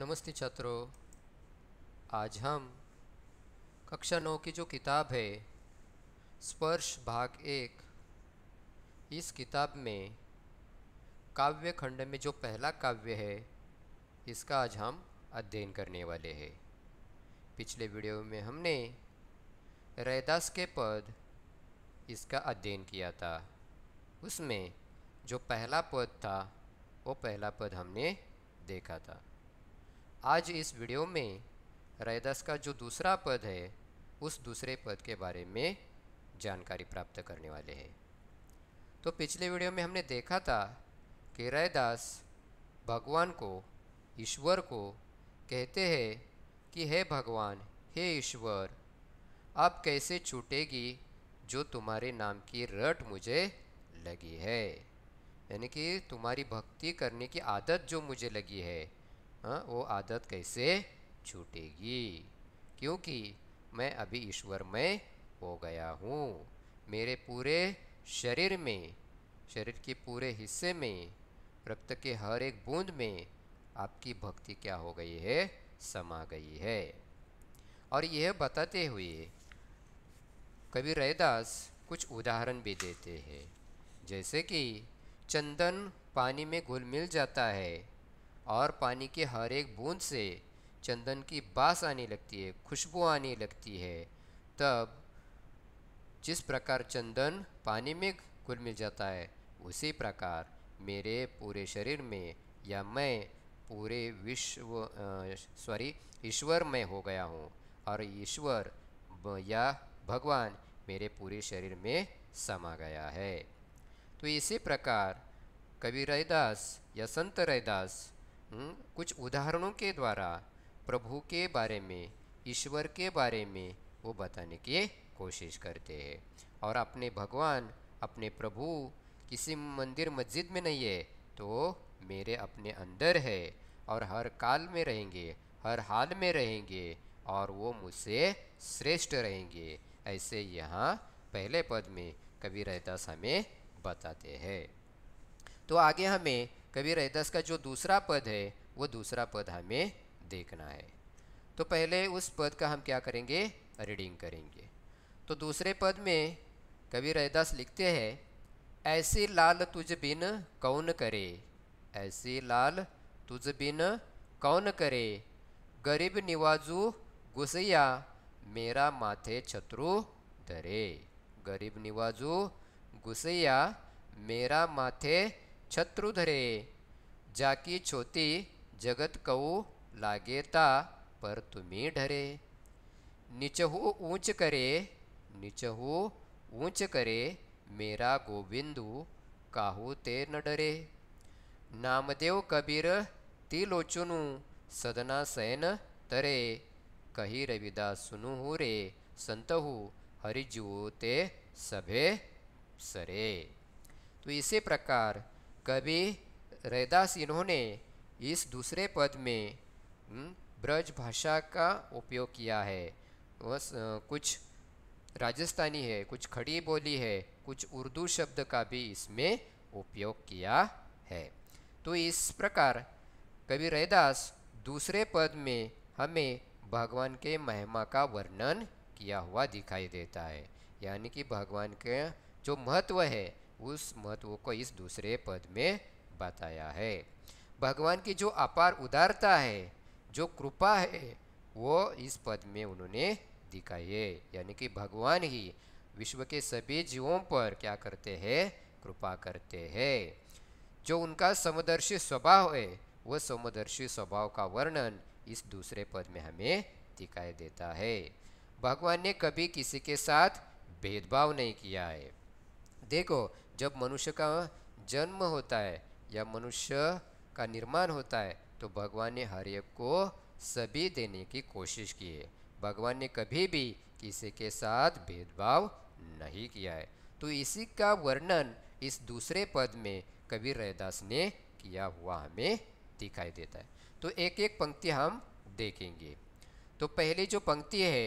नमस्ते छात्रों आज हम कक्षा नौ की जो किताब है स्पर्श भाग एक इस किताब में काव्य खंड में जो पहला काव्य है इसका आज हम अध्ययन करने वाले हैं पिछले वीडियो में हमने रैदास के पद इसका अध्ययन किया था उसमें जो पहला पद था वो पहला पद हमने देखा था आज इस वीडियो में रैदास का जो दूसरा पद है उस दूसरे पद के बारे में जानकारी प्राप्त करने वाले हैं तो पिछले वीडियो में हमने देखा था कि रैदास भगवान को ईश्वर को कहते हैं कि हे भगवान हे ईश्वर आप कैसे छूटेगी जो तुम्हारे नाम की रट मुझे लगी है यानी कि तुम्हारी भक्ति करने की आदत जो मुझे लगी है हाँ वो आदत कैसे छूटेगी क्योंकि मैं अभी ईश्वर में हो गया हूँ मेरे पूरे शरीर में शरीर के पूरे हिस्से में रक्त के हर एक बूंद में आपकी भक्ति क्या हो गई है समा गई है और यह बताते हुए कवि रैदास कुछ उदाहरण भी देते हैं जैसे कि चंदन पानी में घुल मिल जाता है और पानी के हर एक बूंद से चंदन की बास आने लगती है खुशबू आने लगती है तब जिस प्रकार चंदन पानी में घुल मिल जाता है उसी प्रकार मेरे पूरे शरीर में या मैं पूरे विश्व सॉरी ईश्वर में हो गया हूँ और ईश्वर या भगवान मेरे पूरे शरीर में समा गया है तो इसी प्रकार कवि रैदास या संत रैदास हम्म, कुछ उदाहरणों के द्वारा प्रभु के बारे में ईश्वर के बारे में वो बताने की कोशिश करते हैं और अपने भगवान अपने प्रभु किसी मंदिर मस्जिद में नहीं है तो मेरे अपने अंदर है और हर काल में रहेंगे हर हाल में रहेंगे और वो मुझसे श्रेष्ठ रहेंगे ऐसे यहाँ पहले पद में कवि रहता समय बताते हैं तो आगे हमें कभी रहदास का जो दूसरा पद है वो दूसरा पद हमें देखना है तो पहले उस पद का हम क्या करेंगे रीडिंग करेंगे तो दूसरे पद में कभी रहदास लिखते हैं ऐसे लाल तुझ बिन कौन करे ऐसे लाल तुझ बिन कौन करे गरीब निवाजू गुसैया मेरा माथे छत्रु धरे गरीब निवाजू गुसैया मेरा माथे છત્રુધરે जाकी छोती जगत કહું लागेता पर तुम्हें ढरे निचहु ऊंच करे नीचहु ऊंच करे मेरा गोविंदु काहू ते न डरे नामदेव कबीर तिलोचुनु सदना सैन तरे कही रविदास सुनु हु रे संतहु हरिजुओ ते सभे सरे तो इसी प्रकार कभी रैदास इन्होंने इस दूसरे पद में हम्म, ब्रज भाषा का उपयोग किया है बस कुछ राजस्थानी है कुछ खड़ी बोली है कुछ उर्दू शब्द का भी इसमें उपयोग किया है तो इस प्रकार कवि रैदास दूसरे पद में हमें भगवान के महिमा का वर्णन किया हुआ दिखाई देता है यानी कि भगवान के जो महत्व है उस महत्व को इस दूसरे पद में बताया है भगवान की जो अपार उदारता है जो कृपा है वो इस पद में उन्होंने दिखाई है यानी कि भगवान ही विश्व के सभी जीवों पर क्या करते हैं कृपा करते हैं जो उनका समदर्शी स्वभाव है वह समदर्शी स्वभाव का वर्णन इस दूसरे पद में हमें दिखाई देता है भगवान ने कभी किसी के साथ भेदभाव नहीं किया है देखो जब मनुष्य का जन्म होता है या मनुष्य का निर्माण होता है तो भगवान ने हर एक को सभी देने की कोशिश की है भगवान ने कभी भी किसी के साथ भेदभाव नहीं किया है तो इसी का वर्णन इस दूसरे पद में कबीर रैदास ने किया हुआ हमें दिखाई देता है तो एक एक पंक्ति हम देखेंगे तो पहली जो पंक्ति है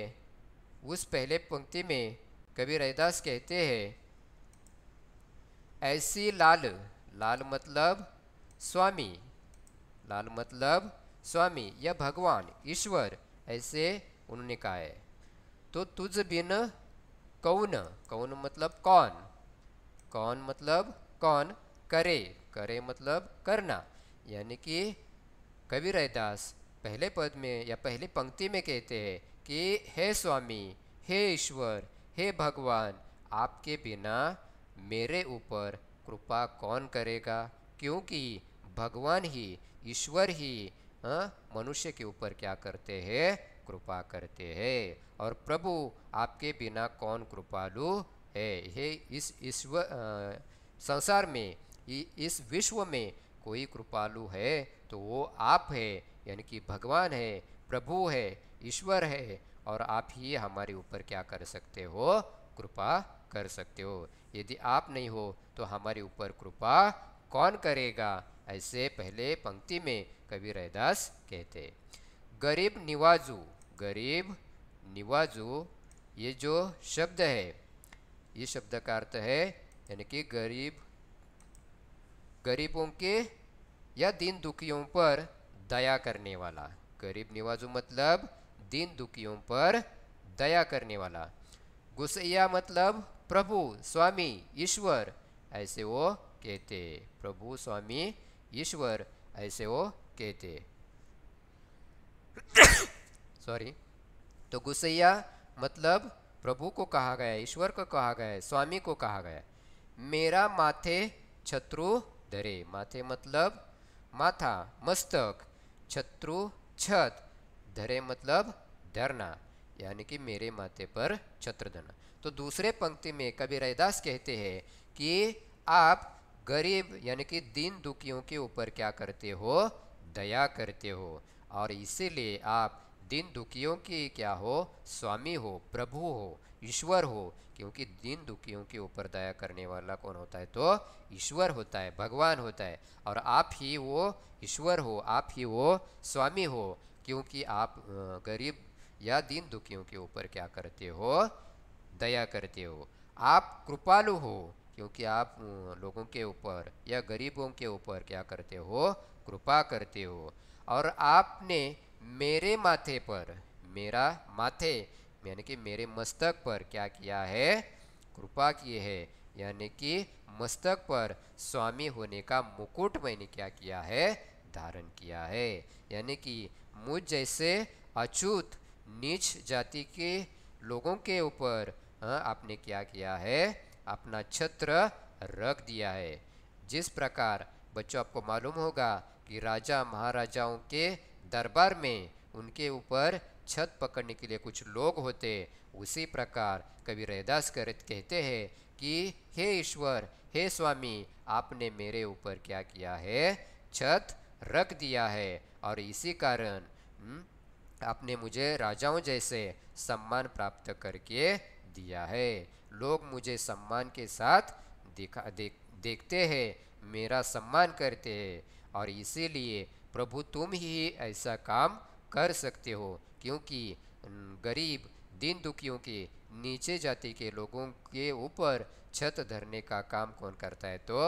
उस पहले पंक्ति में कबीर रैदास कहते हैं ऐसी लाल लाल मतलब स्वामी लाल मतलब स्वामी या भगवान ईश्वर ऐसे उन्होंने कहा है तो तुझ बिन कौन कौन मतलब कौन कौन मतलब कौन करे करे मतलब करना यानी कि कवि रैदास पहले पद में या पहली पंक्ति में कहते हैं कि हे स्वामी हे ईश्वर हे भगवान आपके बिना मेरे ऊपर कृपा कौन करेगा क्योंकि भगवान ही ईश्वर ही हाँ, मनुष्य के ऊपर क्या करते हैं कृपा करते हैं और प्रभु आपके बिना कौन कृपालु है हे इस ईश्वर संसार में इस विश्व में कोई कृपालु है तो वो आप है यानी कि भगवान है प्रभु है ईश्वर है और आप ही हमारे ऊपर क्या कर सकते हो कृपा कर सकते हो यदि आप नहीं हो तो हमारे ऊपर कृपा कौन करेगा ऐसे पहले पंक्ति में कवि रैदास कहते गरीब निवाजू गरीब निवाजू ये जो शब्द है ये शब्द का अर्थ है यानी कि गरीब गरीबों के या दीन दुखियों पर दया करने वाला गरीब निवाजू मतलब दीन दुखियों पर दया करने वाला गुसैया मतलब प्रभु स्वामी ईश्वर ऐसे वो कहते प्रभु स्वामी ईश्वर ऐसे वो कहते सॉरी तो गुसैया मतलब प्रभु को कहा गया ईश्वर को कहा गया स्वामी को कहा गया मेरा माथे छत्रु धरे माथे मतलब माथा मस्तक छत्रु छत धरे मतलब धरना यानी कि मेरे माथे पर छत्र धरना तो दूसरे पंक्ति में कभी रैदास कहते हैं कि आप गरीब यानी कि दीन दुखियों के ऊपर क्या करते हो दया करते हो और इसीलिए आप दीन दुखियों के क्या हो स्वामी हो प्रभु हो ईश्वर हो क्योंकि दीन दुखियों के ऊपर दया करने वाला कौन होता है तो ईश्वर होता है भगवान होता है और आप ही वो ईश्वर हो आप ही वो स्वामी हो क्योंकि आप गरीब या दीन दुखियों के ऊपर क्या करते हो दया करते हो आप कृपालु हो क्योंकि आप लोगों के ऊपर या गरीबों के ऊपर क्या करते हो कृपा करते हो और आपने मेरे माथे पर मेरा माथे यानी कि मेरे मस्तक पर क्या किया है कृपा की है यानी कि मस्तक पर स्वामी होने का मुकुट मैंने क्या किया है धारण किया है यानी कि मुझ जैसे अछूत नीच जाति के लोगों के ऊपर हाँ आपने क्या किया है अपना छत्र रख दिया है जिस प्रकार बच्चों आपको मालूम होगा कि राजा महाराजाओं के दरबार में उनके ऊपर छत पकड़ने के लिए कुछ लोग होते उसी प्रकार कवि रैदास कहते हैं कि हे ईश्वर हे स्वामी आपने मेरे ऊपर क्या किया है छत रख दिया है और इसी कारण हम्म, आपने मुझे राजाओं जैसे सम्मान प्राप्त करके दिया है लोग मुझे सम्मान के साथ देखा देख देखते हैं मेरा सम्मान करते हैं और इसीलिए प्रभु तुम ही ऐसा काम कर सकते हो क्योंकि गरीब दीन दुखियों के नीचे जाति के लोगों के ऊपर छत धरने का काम कौन करता है तो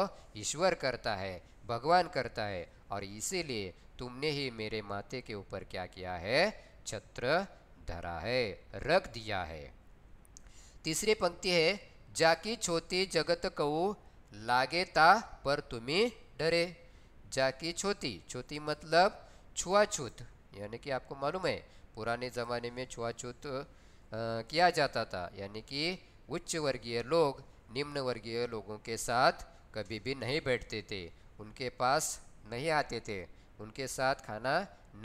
ईश्वर करता है भगवान करता है और इसीलिए तुमने ही मेरे माथे के ऊपर क्या किया है छत्र धरा है रख दिया है तीसरी पंक्ति है जाकी छोती जगत कऊ लागेता पर तुम्हें डरे जाकी छोती छोती मतलब छुआछूत यानी कि आपको मालूम है पुराने ज़माने में छुआछूत किया जाता था यानी कि उच्च वर्गीय लोग निम्न वर्गीय लोगों के साथ कभी भी नहीं बैठते थे उनके पास नहीं आते थे उनके साथ खाना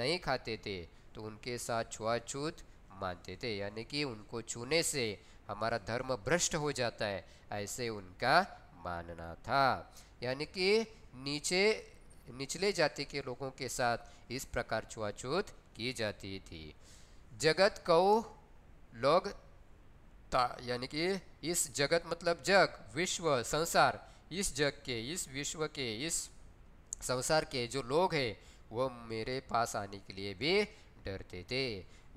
नहीं खाते थे तो उनके साथ छुआछूत मानते थे यानी कि उनको छूने से हमारा धर्म भ्रष्ट हो जाता है ऐसे उनका मानना था यानी कि नीचे निचले जाति के लोगों के साथ इस प्रकार छुआछूत की जाती थी जगत कौ लोग यानी कि इस जगत मतलब जग विश्व संसार इस जग के इस विश्व के इस संसार के जो लोग हैं वो मेरे पास आने के लिए भी डरते थे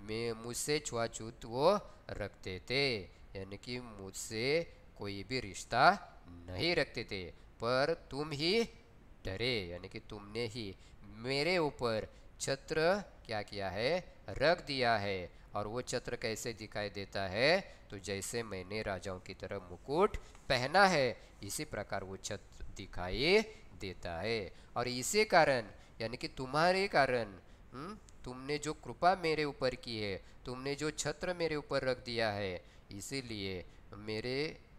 मैं मुझसे छुआछूत वो रखते थे यानी कि मुझसे कोई भी रिश्ता नहीं रखते थे पर तुम ही डरे यानी कि तुमने ही मेरे ऊपर छत्र क्या किया है रख दिया है और वो छत्र कैसे दिखाई देता है तो जैसे मैंने राजाओं की तरह मुकुट पहना है इसी प्रकार वो छत्र दिखाई देता है और इसी कारण यानी कि तुम्हारे कारण हुँ? हम्म, तुमने जो कृपा मेरे ऊपर की है तुमने जो छत्र मेरे ऊपर रख दिया है इसीलिए मेरे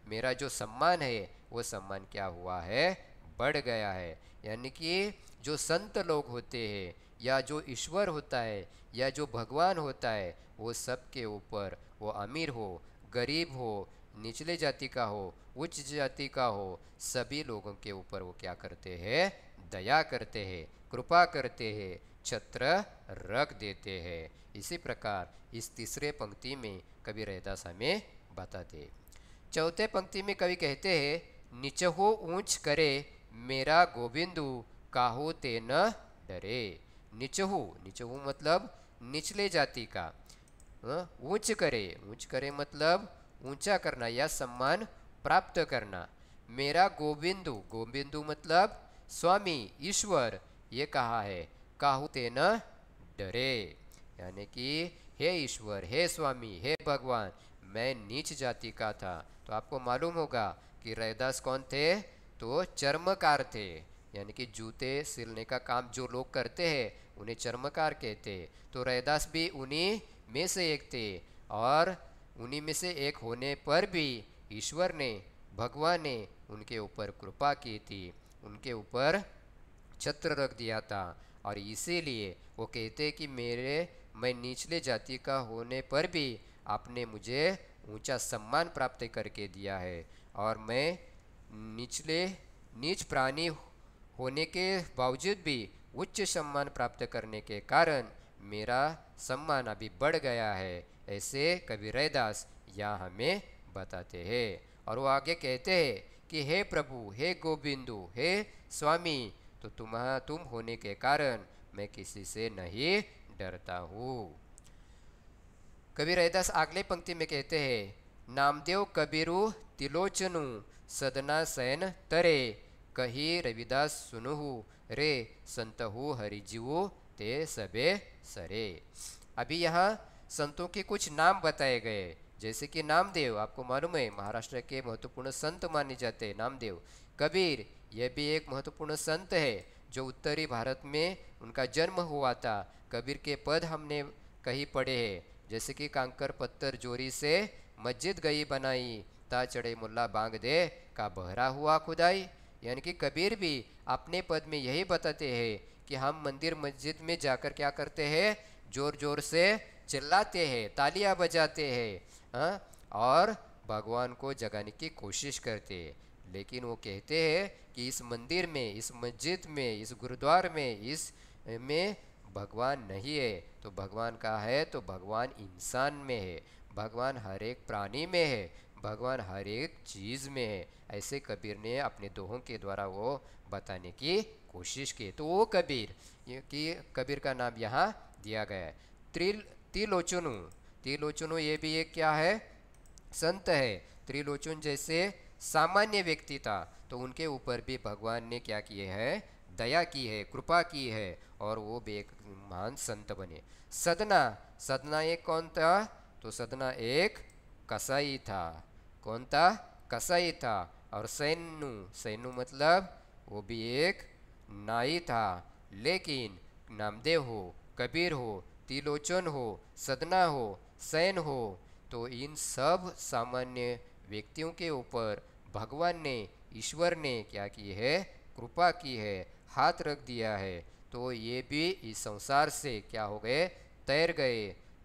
मेरा जो सम्मान है वो सम्मान क्या हुआ है बढ़ गया है यानी कि जो संत लोग होते हैं या जो ईश्वर होता है या जो भगवान होता है वो सबके ऊपर वो अमीर हो गरीब हो निचले जाति का हो उच्च जाति का हो सभी लोगों के ऊपर वो क्या करते हैं दया करते हैं कृपा करते हैं छत्र रख देते हैं इसी प्रकार इस तीसरे पंक्ति में कवि रहता समय बताते चौथे पंक्ति में कवि कहते हैं निचहो ऊंच करे मेरा गोविंदु काहो ते न डरे निचहू निचहू मतलब निचले जाति का ऊंच करे ऊंच करे मतलब ऊंचा करना या सम्मान प्राप्त करना मेरा गोविंदु गोविंदु मतलब स्वामी ईश्वर ये कहा है काहुते न डरे यानी कि हे ईश्वर हे स्वामी हे भगवान मैं नीच जाति का था तो आपको मालूम होगा कि रैदास कौन थे तो चर्मकार थे यानी कि जूते सिलने का काम जो लोग करते हैं उन्हें चर्मकार कहते तो रैदास भी उन्हीं में से एक थे और उन्हीं में से एक होने पर भी ईश्वर ने भगवान ने उनके ऊपर कृपा की थी उनके ऊपर छत्र रख दिया था और इसीलिए वो कहते कि मेरे मैं निचले जाति का होने पर भी आपने मुझे ऊंचा सम्मान प्राप्त करके दिया है और मैं निचले नीच प्राणी होने के बावजूद भी उच्च सम्मान प्राप्त करने के कारण मेरा सम्मान अभी बढ़ गया है ऐसे कवि रैदास यहाँ हमें बताते हैं और वो आगे कहते हैं कि हे प्रभु हे गोविंदु हे स्वामी तो तुम तुम होने के कारण मैं किसी से नहीं डरता हूँ कबीर हरिदास अगले पंक्ति में कहते हैं नामदेव कबीरु तिलोचनु सदना सैन तरे कही रविदास सुनु रे संतहु हरिजीव ते सबे सरे अभी यहाँ संतों के कुछ नाम बताए गए जैसे कि नामदेव आपको मालूम है महाराष्ट्र के महत्वपूर्ण संत माने जाते हैं नामदेव कबीर यह भी एक महत्वपूर्ण संत है जो उत्तरी भारत में उनका जन्म हुआ था कबीर के पद हमने कहीं पढ़े हैं जैसे कि कांकर पत्थर जोरी से मस्जिद गई बनाई ता चढ़े मुल्ला बांग दे का बहरा हुआ खुदाई यानी कि कबीर भी अपने पद में यही बताते हैं कि हम मंदिर मस्जिद में जाकर क्या करते हैं जोर जोर से चिल्लाते हैं तालियां बजाते हैं हाँ, और भगवान को जगाने की कोशिश करते हैं लेकिन वो कहते हैं कि इस मंदिर में इस मस्जिद में इस गुरुद्वार में इस में भगवान नहीं है तो भगवान का है तो भगवान इंसान में है भगवान हर एक प्राणी में है भगवान हर एक चीज़ में है ऐसे कबीर ने अपने दोहों के द्वारा वो बताने की कोशिश की तो वो कबीर कि कबीर का नाम यहाँ दिया गया है त्रिल त्रिलोचनु त्रिलोचनु ये भी एक क्या है संत है त्रिलोचन जैसे सामान्य व्यक्ति था तो उनके ऊपर भी भगवान ने क्या किए है दया की है कृपा की है और वो भी एक महान संत बने सदना सदना एक कौन था तो सदना एक कसाई था कौन था कसाई था और सैनु सैनु मतलब वो भी एक नाई था लेकिन नामदेव हो कबीर हो तिलोचन हो सदना हो सैन हो तो इन सब सामान्य व्यक्तियों के ऊपर भगवान ने ईश्वर ने क्या की है कृपा की है हाथ रख दिया है तो ये भी इस संसार से क्या हो गए तैर गए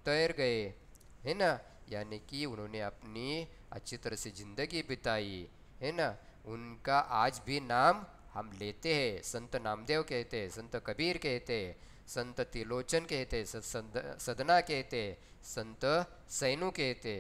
तैर गए है ना यानी कि उन्होंने अपनी अच्छी तरह से ज़िंदगी बिताई है ना उनका आज भी नाम हम लेते हैं संत नामदेव कहते हैं संत कबीर कहते हैं संत त्रिलोचन कहते संत सदना कहते संत सैनु कहते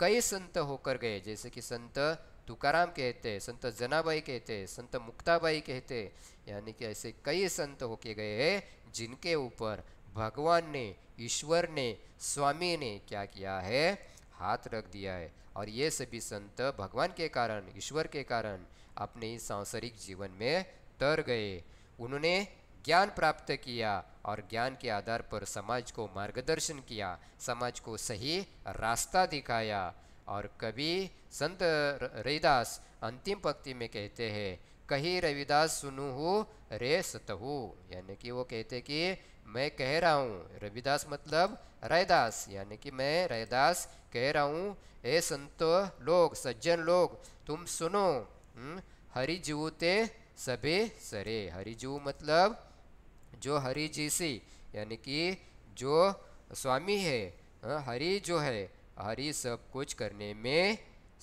कई संत होकर गए जैसे कि संत तुकाराम कहते हैं संत जनाबाई कहते हैं संत मुक्ताबाई कहते हैं यानी कि ऐसे कई संत होके गए हैं जिनके ऊपर भगवान ने ईश्वर ने स्वामी ने क्या किया है हाथ रख दिया है और ये सभी संत भगवान के कारण ईश्वर के कारण अपने इस सांसारिक जीवन में तर गए उन्होंने ज्ञान प्राप्त किया और ज्ञान के आधार पर समाज को मार्गदर्शन किया समाज को सही रास्ता दिखाया और कभी संत रविदास अंतिम पंक्ति में कहते हैं कही रविदास सुनू हो रे सतहु यानी कि वो कहते कि मैं कह रहा हूँ रविदास मतलब रैदास यानी कि मैं रैदास कह रहा हूँ ए संतो लोग सज्जन लोग तुम सुनो हम्म, हरि जीवते सभी सरे हरि जीव मतलब जो हरि जी सी यानी कि जो स्वामी है हाँ, हरि जो है हरि सब कुछ करने में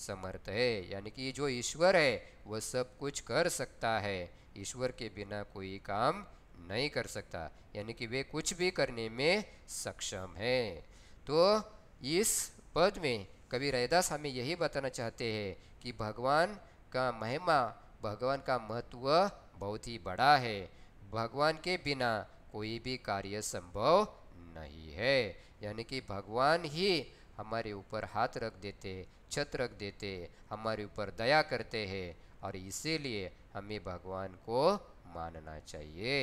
समर्थ है यानी कि जो ईश्वर है वह सब कुछ कर सकता है ईश्वर के बिना कोई काम नहीं कर सकता यानी कि वे कुछ भी करने में सक्षम है तो इस पद में कवि रैदास हमें यही बताना चाहते हैं कि भगवान का महिमा भगवान का महत्व बहुत ही बड़ा है भगवान के बिना कोई भी कार्य संभव नहीं है यानी कि भगवान ही हमारे ऊपर हाथ रख देते छत रख देते हमारे ऊपर दया करते हैं और इसीलिए हमें भगवान को मानना चाहिए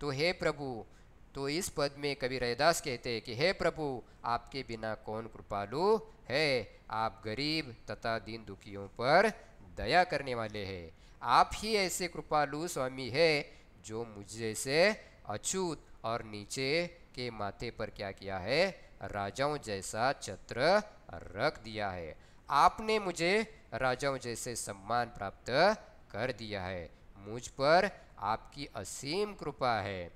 तो हे प्रभु तो इस पद में कवि रैदास कहते हैं कि हे प्रभु आपके बिना कौन कृपालु है आप गरीब तथा दीन दुखियों पर दया करने वाले हैं आप ही ऐसे कृपालु स्वामी है जो मुझे से अछूत और नीचे के माथे पर क्या किया है राजाओं जैसा छत्र रख दिया है आपने मुझे राजाओं जैसे सम्मान प्राप्त कर दिया है मुझ पर आपकी असीम कृपा है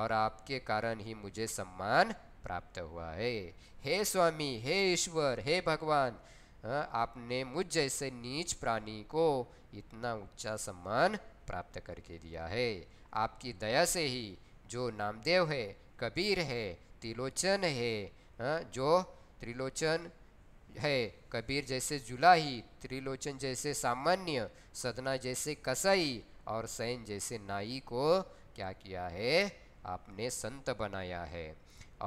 और आपके कारण ही मुझे सम्मान प्राप्त हुआ है हे स्वामी हे ईश्वर हे भगवान आपने मुझ जैसे नीच प्राणी को इतना ऊंचा सम्मान प्राप्त करके दिया है आपकी दया से ही जो नामदेव है कबीर है त्रिलोचन है हा? जो त्रिलोचन है कबीर जैसे जुलाही त्रिलोचन जैसे सामान्य सदना जैसे कसाई और सैन जैसे नाई को क्या किया है आपने संत बनाया है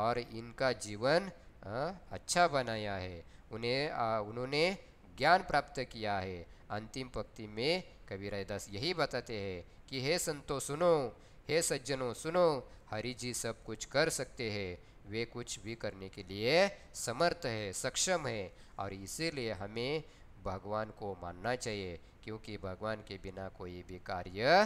और इनका जीवन आ, हाँ, अच्छा बनाया है उन्हें आ, उन्होंने ज्ञान प्राप्त किया है अंतिम पक्ति में कबीराय दास यही बताते हैं कि हे संतो सुनो हे सज्जनों सुनो हरि जी सब कुछ कर सकते हैं वे कुछ भी करने के लिए समर्थ है सक्षम है और इसीलिए हमें भगवान को मानना चाहिए क्योंकि भगवान के बिना कोई भी कार्य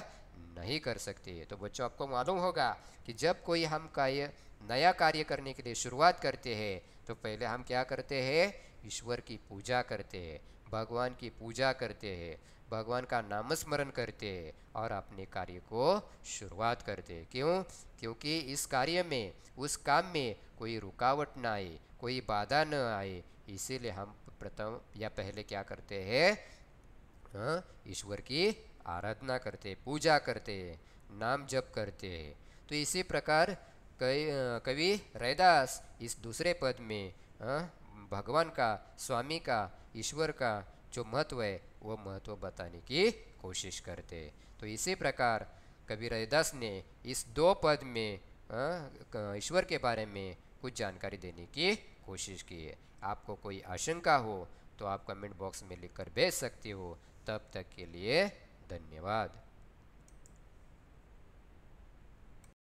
नहीं कर सकते तो बच्चों आपको मालूम होगा कि जब कोई हम कार्य नया कार्य करने के लिए शुरुआत करते हैं तो पहले हम क्या करते हैं ईश्वर की पूजा करते हैं भगवान की पूजा करते हैं भगवान का नाम स्मरण करते और अपने कार्य को शुरुआत करते क्यों क्योंकि इस कार्य में उस काम में कोई रुकावट ना आए कोई बाधा न आए इसीलिए हम प्रथम या पहले क्या करते हैं हाँ, ईश्वर की आराधना करते पूजा करते नाम जप करते तो इसी प्रकार कवि रैदास इस दूसरे पद में हाँ, भगवान का स्वामी का ईश्वर का जो महत्व है वह महत्व बताने की कोशिश करते तो इसी प्रकार कबीर रविदास ने इस दो पद में ईश्वर के बारे में कुछ जानकारी देने की कोशिश की है आपको कोई आशंका हो तो आप कमेंट बॉक्स में लिखकर भेज सकते हो तब तक के लिए धन्यवाद